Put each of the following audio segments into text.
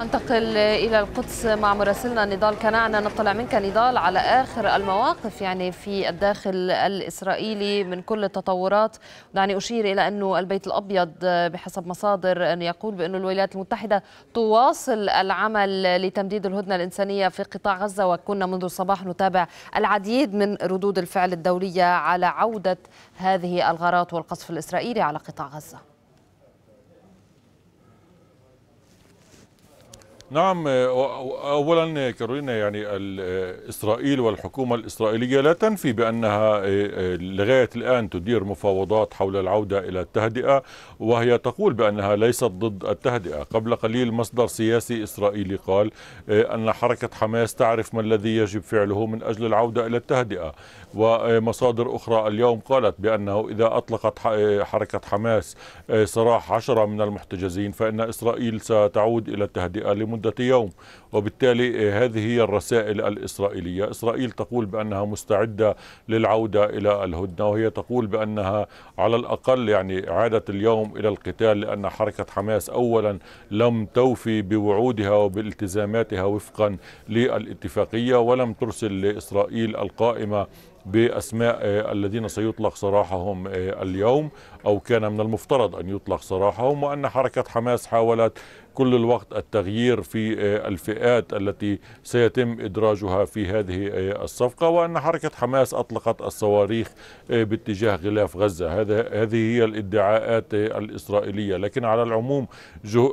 انتقل الى القدس مع مراسلنا نضال كنعنا نطلع منك نضال على اخر المواقف يعني في الداخل الاسرائيلي من كل التطورات دعني اشير الى انه البيت الابيض بحسب مصادر أن يقول بانه الولايات المتحده تواصل العمل لتمديد الهدنه الانسانيه في قطاع غزه وكنا منذ الصباح نتابع العديد من ردود الفعل الدوليه على عوده هذه الغارات والقصف الاسرائيلي على قطاع غزه نعم آه، اولا آه، كارولينا يعني آه، اسرائيل والحكومه الاسرائيليه لا تنفي بانها لغايه الان تدير مفاوضات حول العوده الى التهدئه وهي تقول بانها ليست ضد التهدئه، قبل قليل مصدر سياسي اسرائيلي قال ان حركه حماس تعرف ما الذي يجب فعله من اجل العوده الى التهدئه، ومصادر اخرى اليوم قالت بانه اذا اطلقت حركه حماس سراح عشره من المحتجزين فان اسرائيل ستعود الى التهدئه لمدة لمدة يوم وبالتالي آه، هذه هي الرسائل الإسرائيلية إسرائيل تقول بأنها مستعدة للعودة إلى الهدنة وهي تقول بأنها على الأقل يعني عادت اليوم إلى القتال لأن حركة حماس أولا لم توفي بوعودها وبالتزاماتها وفقا للاتفاقية ولم ترسل لإسرائيل القائمة بأسماء آه، الذين سيطلق سراحهم آه، اليوم أو كان من المفترض أن يطلق سراحهم وأن حركة حماس حاولت كل الوقت التغيير في آه، الفئات التي سيتم إدراجها في هذه آه، الصفقة وأن حركة حماس أطلقت الصواريخ آه، باتجاه غلاف غزة هذا هذه هي الادعاءات الإسرائيلية لكن على العموم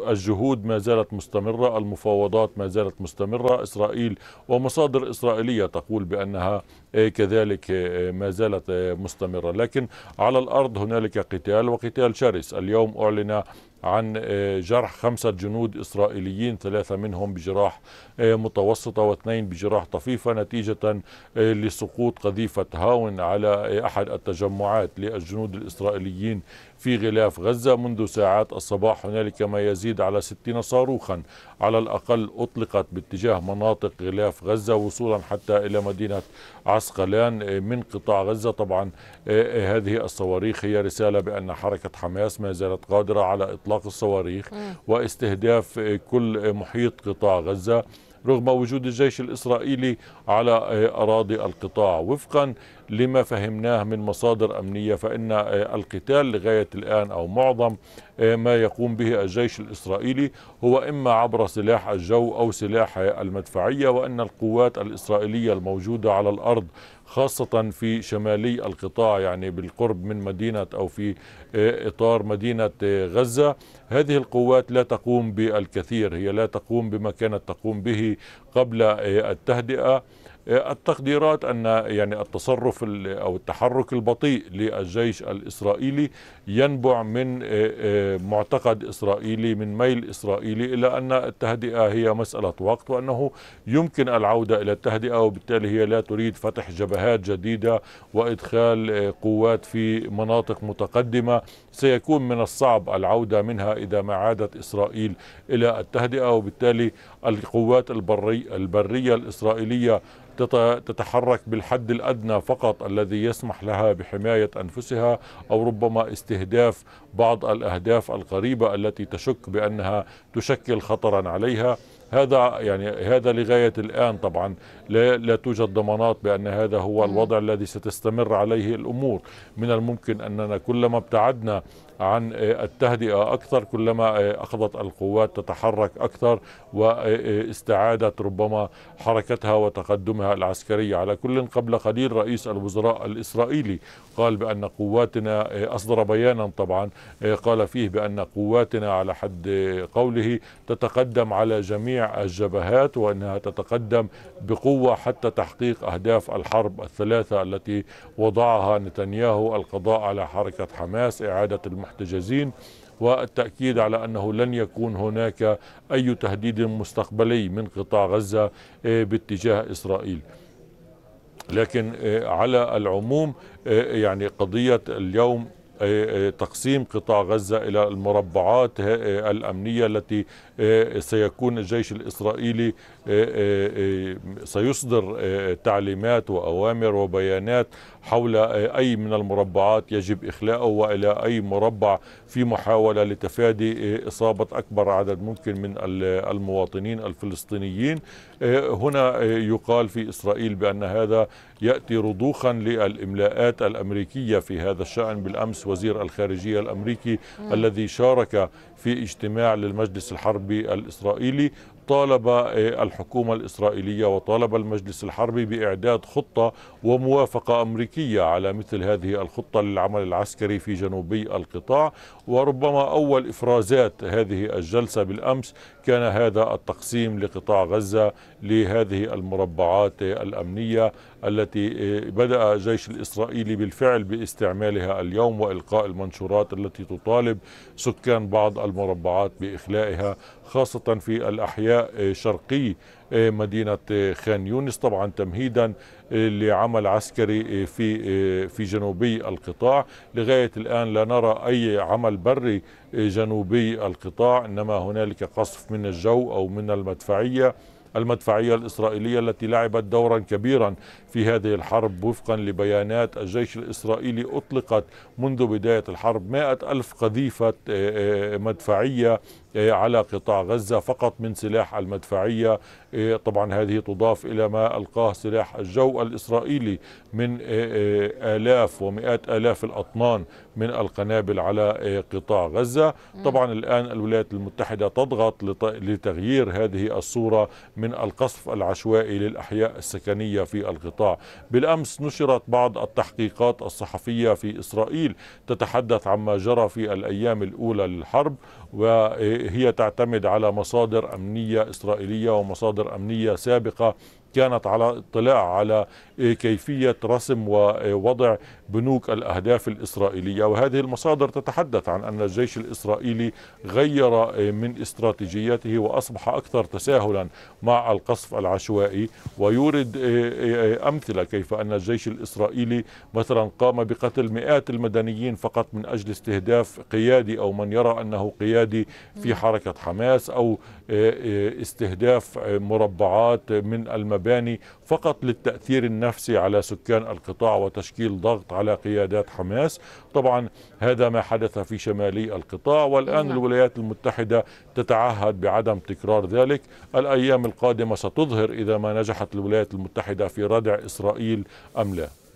الجهود ما زالت مستمرة المفاوضات ما زالت مستمرة إسرائيل ومصادر إسرائيلية تقول بأنها كذلك ما زالت مستمرة لكن على الأرض هنالك قتال وقتال شرس اليوم أعلن عن آه، جرح خمسة جنود إسرائيليين ثلاثة منهم بجراح آه، متوسطة واثنين بجراح طفيفة نتيجة آه، لسقوط قذيفة هاون على أحد التجمعات للجنود الإسرائيليين في غلاف غزة منذ ساعات الصباح هنالك ما يزيد على 60 صاروخا على الأقل أطلقت باتجاه مناطق غلاف غزة وصولا حتى إلى مدينة عسقلان من قطاع غزة طبعا هذه الصواريخ هي رسالة بأن حركة حماس ما زالت قادرة على إطلاق اطلاق الصواريخ واستهداف كل محيط قطاع غزه رغم وجود الجيش الاسرائيلي على آه، اراضي القطاع وفقا لما فهمناه من مصادر أمنية فإن آه، القتال لغاية الآن أو معظم آه، ما يقوم به الجيش الإسرائيلي هو إما عبر سلاح الجو أو سلاح المدفعية وأن القوات الإسرائيلية الموجودة على الأرض خاصة في شمالي القطاع يعني بالقرب من مدينة أو في آه، إطار مدينة غزة هذه القوات لا تقوم بالكثير هي لا تقوم بما كانت تقوم به قبل التهدئة التقديرات أن يعني التصرف أو التحرك البطيء للجيش الإسرائيلي ينبع من آه، آه، معتقد إسرائيلي من ميل إسرائيلي إلى أن التهدئة هي مسألة وقت وأنه يمكن العودة إلى التهدئة وبالتالي هي لا تريد فتح جبهات جديدة وإدخال آه، قوات في مناطق متقدمة سيكون من الصعب العودة منها إذا ما عادت إسرائيل إلى التهدئة وبالتالي القوات البرية الإسرائيلية تتحرك بالحد الأدنى فقط الذي يسمح لها بحماية أنفسها أو ربما استهداف بعض الأهداف القريبة التي تشك بأنها تشكل خطرا عليها هذا يعني هذا لغايه الان طبعا لا, لا توجد ضمانات بان هذا هو الوضع الذي ستستمر عليه الامور من الممكن اننا كلما ابتعدنا عن آه، التهدئة أكثر كلما آه، أخذت القوات تتحرك أكثر واستعادت آه، ربما حركتها وتقدمها العسكري على كل قبل قليل رئيس الوزراء الإسرائيلي قال بأن قواتنا أصدر بيانا طبعا قال فيه بأن قواتنا على حد قوله تتقدم على جميع الجبهات وأنها تتقدم بقوة حتى تحقيق أهداف الحرب الثلاثة التي وضعها نتنياهو القضاء على حركة حماس إعادة المحاولة المحتجزين والتأكيد على أنه لن يكون هناك أي تهديد مستقبلي من قطاع غزة آه، باتجاه إسرائيل لكن آه، على العموم آه، يعني قضية اليوم إيه، إيه، تقسيم قطاع غزة إلى المربعات إيه، الأمنية التي سيكون الجيش الإسرائيلي سيصدر تعليمات وأوامر وبيانات حول أي من المربعات يجب إخلاءه وإلى أي مربع في محاولة لتفادي إصابة أكبر عدد ممكن من المواطنين الفلسطينيين هنا يقال في إسرائيل بأن هذا يأتي رضوخا للإملاءات الأمريكية في هذا الشأن بالأمس وزير الخارجية الأمريكي م. الذي شارك في اجتماع للمجلس الحربي الإسرائيلي طالب آه، الحكومة الإسرائيلية وطالب المجلس الحربي بإعداد خطة وموافقة أمريكية على مثل هذه الخطة للعمل العسكري في جنوبي القطاع وربما أول إفرازات هذه الجلسة بالأمس كان هذا التقسيم لقطاع غزة لهذه المربعات آه، الأمنية التي آه، بدأ الجيش الإسرائيلي بالفعل باستعمالها اليوم وإلقاء المنشورات التي تطالب سكان بعض المربعات بإخلائها خاصة في الأحياء آه، شرقي آه، مدينة خان يونس طبعا تمهيدا لعمل عسكري في في جنوبي القطاع لغاية الآن لا نرى أي عمل بري جنوبي القطاع إنما هنالك قصف من الجو أو من المدفعية المدفعية الإسرائيلية التي لعبت دورا كبيرا في هذه الحرب وفقا لبيانات الجيش الإسرائيلي أطلقت منذ بداية الحرب مائة ألف قذيفة آه، آه، مدفعية آه، على قطاع غزة فقط من سلاح المدفعية طبعا هذه تضاف إلى ما ألقاه سلاح الجو الإسرائيلي من آلاف ومئات آلاف الأطنان من القنابل على آه، قطاع غزة طبعا الآن الولايات المتحدة تضغط لتغيير هذه الصورة من القصف العشوائي للأحياء السكنية في القطاع بالأمس نشرت بعض التحقيقات الصحفية في إسرائيل تتحدث عما جرى في الأيام الأولى للحرب وهي تعتمد على مصادر أمنية إسرائيلية ومصادر أمنية سابقة كانت على اطلاع على كيفية رسم ووضع بنوك الأهداف الإسرائيلية وهذه المصادر تتحدث عن أن الجيش الإسرائيلي غير من استراتيجيته وأصبح أكثر تساهلا مع القصف العشوائي ويورد أمثلة كيف أن الجيش الإسرائيلي مثلا قام بقتل مئات المدنيين فقط من أجل استهداف قيادي أو من يرى أنه قيادي في حركة حماس أو استهداف مربعات من المباني الألباني فقط للتأثير النفسي على سكان القطاع وتشكيل ضغط على قيادات حماس طبعا هذا ما حدث في شمالي القطاع والآن نعم. الولايات المتحدة تتعهد بعدم تكرار ذلك الأيام القادمة ستظهر إذا ما نجحت الولايات المتحدة في ردع إسرائيل أم لا